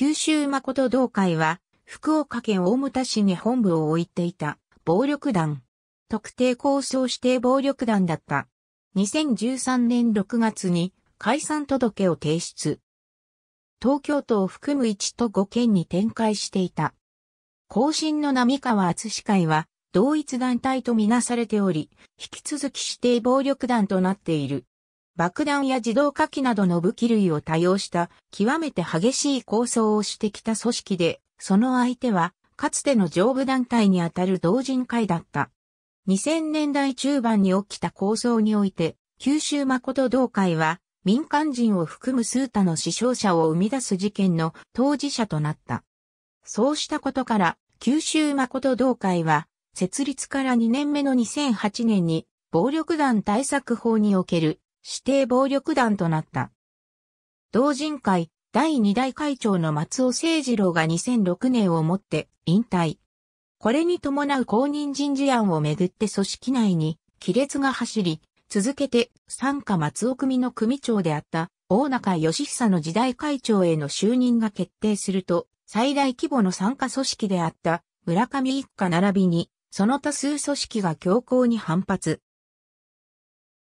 九州誠同会は、福岡県大牟田市に本部を置いていた暴力団。特定抗争指定暴力団だった。2013年6月に解散届を提出。東京都を含む1都5県に展開していた。後進の並川厚司会は同一団体とみなされており、引き続き指定暴力団となっている。爆弾や自動火器などの武器類を多用した極めて激しい構想をしてきた組織で、その相手はかつての上部団体にあたる同人会だった。2000年代中盤に起きた構想において、九州誠同会は民間人を含む数多の死傷者を生み出す事件の当事者となった。そうしたことから、九州誠同会は、設立から2年目の2008年に、暴力団対策法における指定暴力団となった。同人会第2代会長の松尾誠二郎が2006年をもって引退。これに伴う公認人事案をめぐって組織内に亀裂が走り、続けて参加松尾組の組長であった大中義久の時代会長への就任が決定すると、最大規模の参加組織であった村上一家並びに、その多数組織が強行に反発。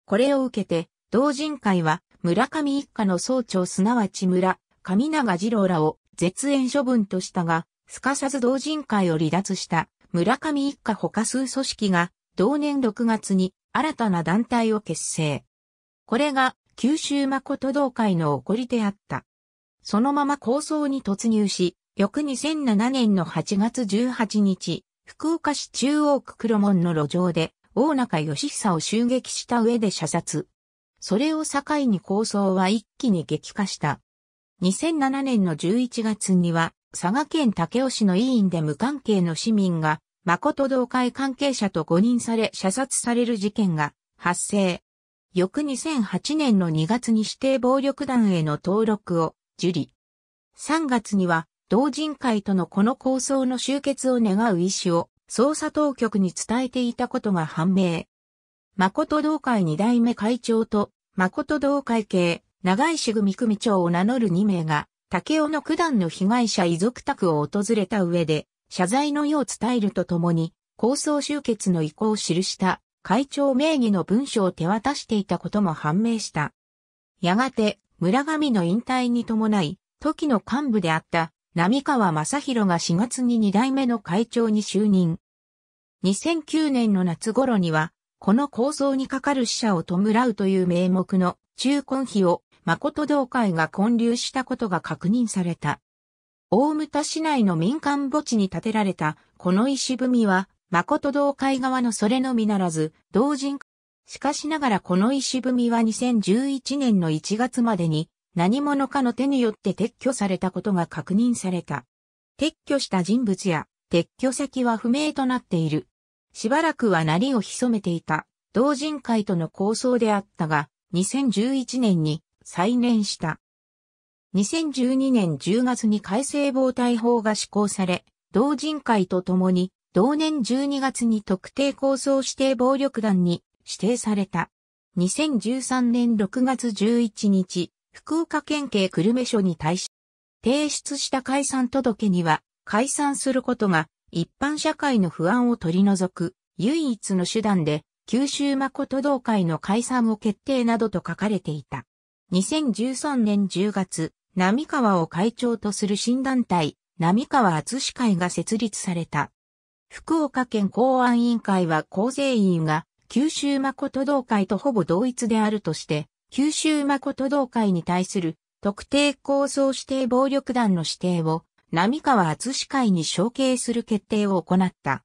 これを受けて、同人会は村上一家の総長すなわち村上長次郎らを絶縁処分としたが、すかさず同人会を離脱した村上一家他数組織が同年6月に新たな団体を結成。これが九州誠同会の起こりであった。そのまま構想に突入し、翌2007年の8月18日、福岡市中央区黒門の路上で、大中義久を襲撃した上で射殺。それを境に構想は一気に激化した。2007年の11月には、佐賀県武雄市の委員で無関係の市民が、誠同会関係者と誤認され射殺される事件が発生。翌2008年の2月に指定暴力団への登録を受理。3月には、同人会とのこの構想の終結を願う意思を捜査当局に伝えていたことが判明。誠同会二代目会長と、誠同会系、長石組組長を名乗る二名が、竹尾の九段の被害者遺族宅を訪れた上で、謝罪の意を伝えるとともに、構想集結の意向を記した会長名義の文書を手渡していたことも判明した。やがて、村上の引退に伴い、時の幹部であった並川正宏が4月に2代目の会長に就任。2009年の夏頃にはこの構想にかかる死者を弔うという名目の中根碑を誠同会が建立したことが確認された。大牟田市内の民間墓地に建てられたこの石踏みは誠同会側のそれのみならず同人しかしながらこの石踏みは2011年の1月までに何者かの手によって撤去されたことが確認された。撤去した人物や撤去先は不明となっている。しばらくはなりを潜めていた、同人会との構想であったが、2011年に再燃した。2012年10月に改正防隊法が施行され、同人会とともに、同年12月に特定構想指定暴力団に指定された。2013年6月11日、福岡県警久留米署に対し、提出した解散届には、解散することが一般社会の不安を取り除く唯一の手段で九州誠道会の解散を決定などと書かれていた。2013年10月、波川を会長とする新団体、波川厚司会が設立された。福岡県公安委員会は厚税員が九州誠道会とほぼ同一であるとして、九州誠道会に対する特定構想指定暴力団の指定を並川厚司会に承継する決定を行った。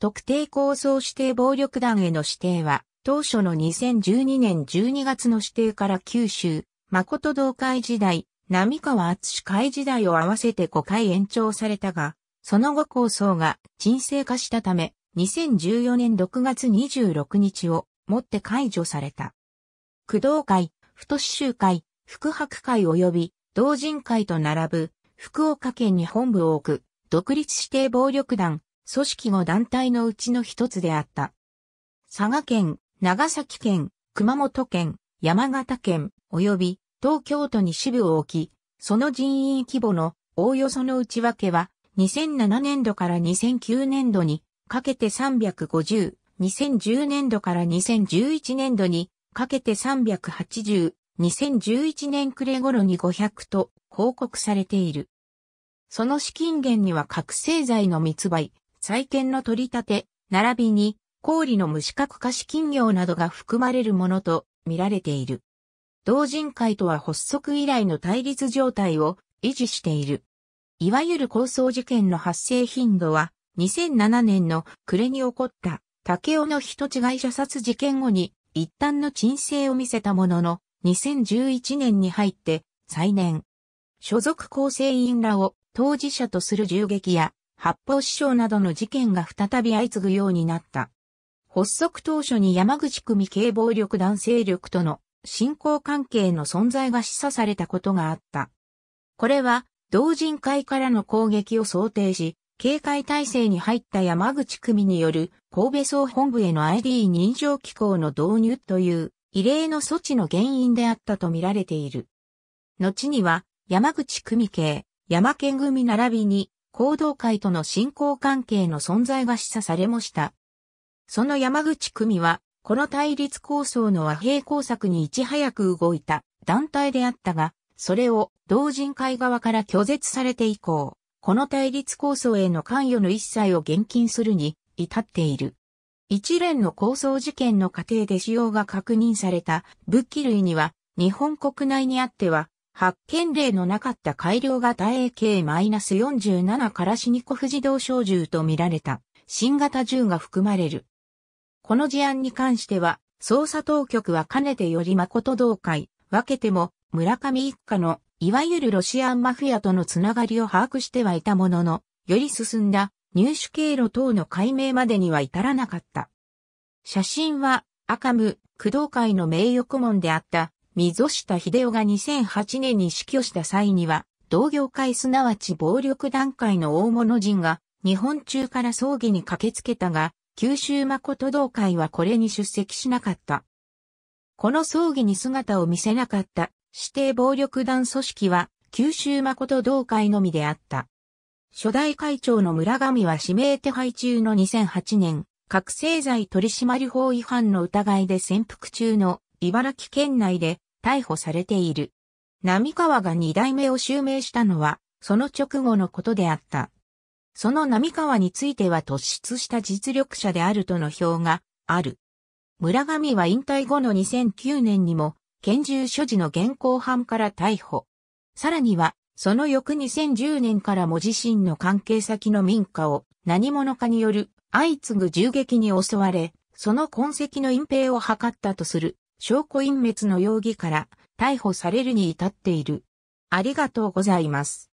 特定構想指定暴力団への指定は、当初の2012年12月の指定から九州、誠同会時代、並川厚司会時代を合わせて5回延長されたが、その後構想が沈静化したため、2014年6月26日をもって解除された。工藤会、太集会、福白会及び同人会と並ぶ福岡県に本部を置く、独立指定暴力団、組織後団体のうちの一つであった。佐賀県、長崎県、熊本県、山形県、及び東京都に支部を置き、その人員規模のおおよその内訳は、2007年度から2009年度にかけて350、2010年度から2011年度にかけて380、2011年暮れ頃に500と報告されている。その資金源には覚醒剤の密売、債権の取り立て、並びに、氷の無資格化資金業などが含まれるものと見られている。同人会とは発足以来の対立状態を維持している。いわゆる抗争事件の発生頻度は、2007年の暮れに起こった竹尾の人違い射殺事件後に一旦の沈静を見せたものの、2011年に入って再燃。所属構成員らを当事者とする銃撃や発砲死傷などの事件が再び相次ぐようになった。発足当初に山口組警暴力団勢力との信仰関係の存在が示唆されたことがあった。これは同人会からの攻撃を想定し、警戒体制に入った山口組による神戸総本部への ID 認証機構の導入という異例の措置の原因であったとみられている。後には山口組系、山県組並びに、行動会との信仰関係の存在が示唆されました。その山口組は、この対立構想の和平工作にいち早く動いた団体であったが、それを同人会側から拒絶されて以降、この対立構想への関与の一切を厳禁するに至っている。一連の構想事件の過程で使用が確認された武器類には、日本国内にあっては、発見例のなかった改良型 AK-47 カラシニコフ自動小銃と見られた新型銃が含まれる。この事案に関しては、捜査当局はかねてより誠同会、分けても村上一家のいわゆるロシアンマフィアとのつながりを把握してはいたものの、より進んだ入手経路等の解明までには至らなかった。写真は、アカム、工藤会の名誉顧問であった溝下秀夫が2008年に死去した際には、同業界すなわち暴力団界の大物人が、日本中から葬儀に駆けつけたが、九州誠同会はこれに出席しなかった。この葬儀に姿を見せなかった指定暴力団組織は九州誠同会のみであった。初代会長の村上は指名手配中の2008年、覚醒剤取締法違反の疑いで潜伏中の茨城県内で逮捕されている。並川が二代目を襲名したのは、その直後のことであった。その並川については突出した実力者であるとの評がある。村上は引退後の2009年にも、拳銃所持の現行犯から逮捕。さらには、その翌2010年からも自身の関係先の民家を何者かによる相次ぐ銃撃に襲われ、その痕跡の隠蔽を図ったとする証拠隠滅の容疑から逮捕されるに至っている。ありがとうございます。